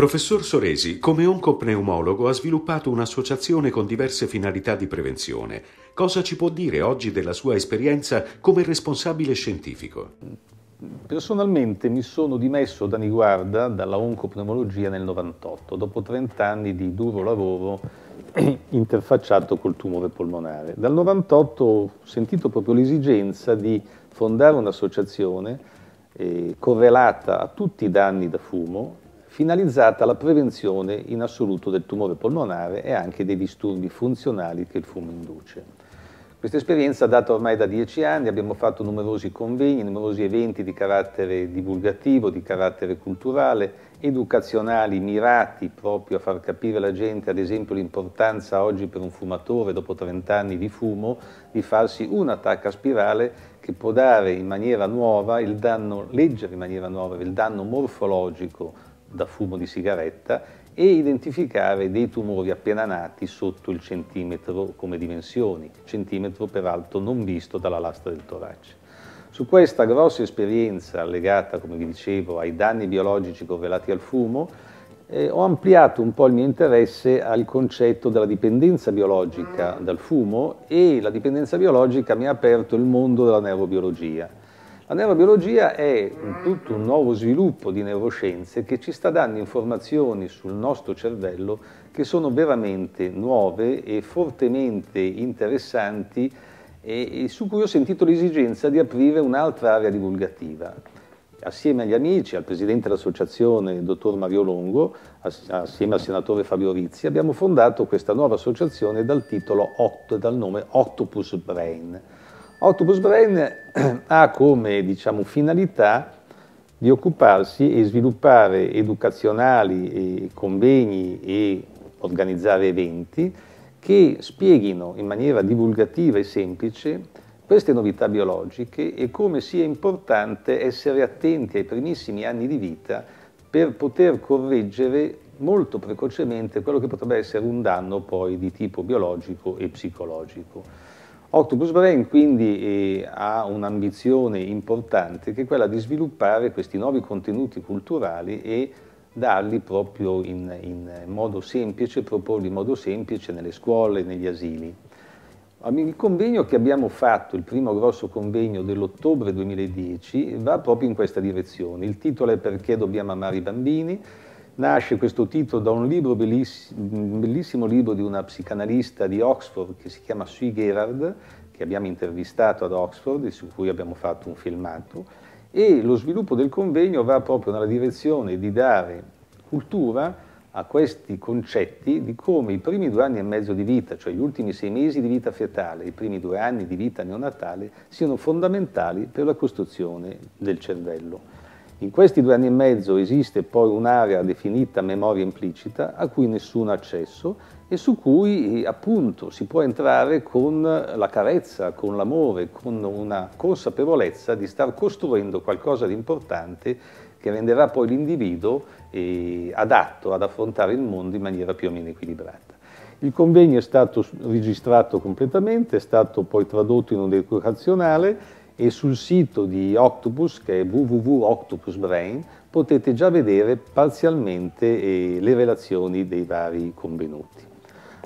Professor Soresi, come oncopneumologo, ha sviluppato un'associazione con diverse finalità di prevenzione. Cosa ci può dire oggi della sua esperienza come responsabile scientifico? Personalmente mi sono dimesso da Niguarda dalla oncopneumologia nel 1998, dopo 30 anni di duro lavoro interfacciato col tumore polmonare. Dal 1998 ho sentito proprio l'esigenza di fondare un'associazione eh, correlata a tutti i danni da fumo finalizzata alla prevenzione in assoluto del tumore polmonare e anche dei disturbi funzionali che il fumo induce. Questa esperienza data ormai da dieci anni, abbiamo fatto numerosi convegni, numerosi eventi di carattere divulgativo, di carattere culturale, educazionali, mirati proprio a far capire alla gente, ad esempio, l'importanza oggi per un fumatore dopo 30 anni di fumo di farsi una tacca a spirale che può dare in maniera nuova il danno, leggere in maniera nuova il danno morfologico da fumo di sigaretta e identificare dei tumori appena nati sotto il centimetro come dimensioni, centimetro peraltro non visto dalla lastra del torace. Su questa grossa esperienza legata, come vi dicevo, ai danni biologici correlati al fumo, eh, ho ampliato un po' il mio interesse al concetto della dipendenza biologica dal fumo e la dipendenza biologica mi ha aperto il mondo della neurobiologia la neurobiologia è tutto un nuovo sviluppo di neuroscienze che ci sta dando informazioni sul nostro cervello che sono veramente nuove e fortemente interessanti e, su cui ho sentito l'esigenza di aprire un'altra area divulgativa. Assieme agli amici, al presidente dell'associazione, il dottor Mario Longo, assieme al senatore Fabio Rizzi, abbiamo fondato questa nuova associazione dal titolo dal nome Octopus Brain Autobus Brain ha come diciamo, finalità di occuparsi e sviluppare educazionali e convegni e organizzare eventi che spieghino in maniera divulgativa e semplice queste novità biologiche e come sia importante essere attenti ai primissimi anni di vita per poter correggere molto precocemente quello che potrebbe essere un danno poi di tipo biologico e psicologico. Octopus Brain quindi eh, ha un'ambizione importante che è quella di sviluppare questi nuovi contenuti culturali e darli proprio in, in modo semplice, proporli in modo semplice nelle scuole, negli asili. Il convegno che abbiamo fatto, il primo grosso convegno dell'ottobre 2010, va proprio in questa direzione. Il titolo è Perché dobbiamo amare i bambini? nasce questo titolo da un libro bellissimo, bellissimo libro di una psicanalista di Oxford che si chiama Sue Gerard, che abbiamo intervistato ad Oxford e su cui abbiamo fatto un filmato, e lo sviluppo del convegno va proprio nella direzione di dare cultura a questi concetti di come i primi due anni e mezzo di vita, cioè gli ultimi sei mesi di vita fetale, i primi due anni di vita neonatale, siano fondamentali per la costruzione del cervello. In questi due anni e mezzo esiste poi un'area definita memoria implicita a cui nessun accesso e su cui eh, appunto si può entrare con la carezza, con l'amore, con una consapevolezza di star costruendo qualcosa di importante che renderà poi l'individuo eh, adatto ad affrontare il mondo in maniera più o meno equilibrata. Il convegno è stato registrato completamente, è stato poi tradotto in un educazionale e sul sito di Octopus, che è www.octopusbrain, potete già vedere parzialmente eh, le relazioni dei vari convenuti.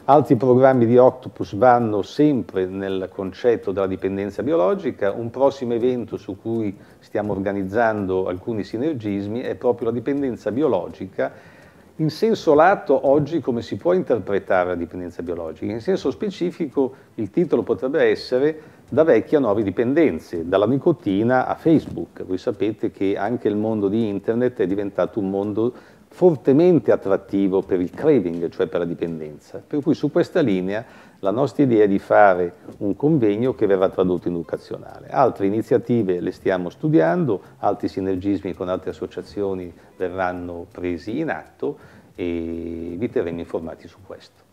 Altri programmi di Octopus vanno sempre nel concetto della dipendenza biologica. Un prossimo evento su cui stiamo organizzando alcuni sinergismi è proprio la dipendenza biologica. In senso lato oggi come si può interpretare la dipendenza biologica? In senso specifico il titolo potrebbe essere da vecchie a nuove dipendenze, dalla nicotina a Facebook. Voi sapete che anche il mondo di internet è diventato un mondo fortemente attrattivo per il craving, cioè per la dipendenza. Per cui su questa linea la nostra idea è di fare un convegno che verrà tradotto in educazionale. Altre iniziative le stiamo studiando, altri sinergismi con altre associazioni verranno presi in atto e vi terremo informati su questo.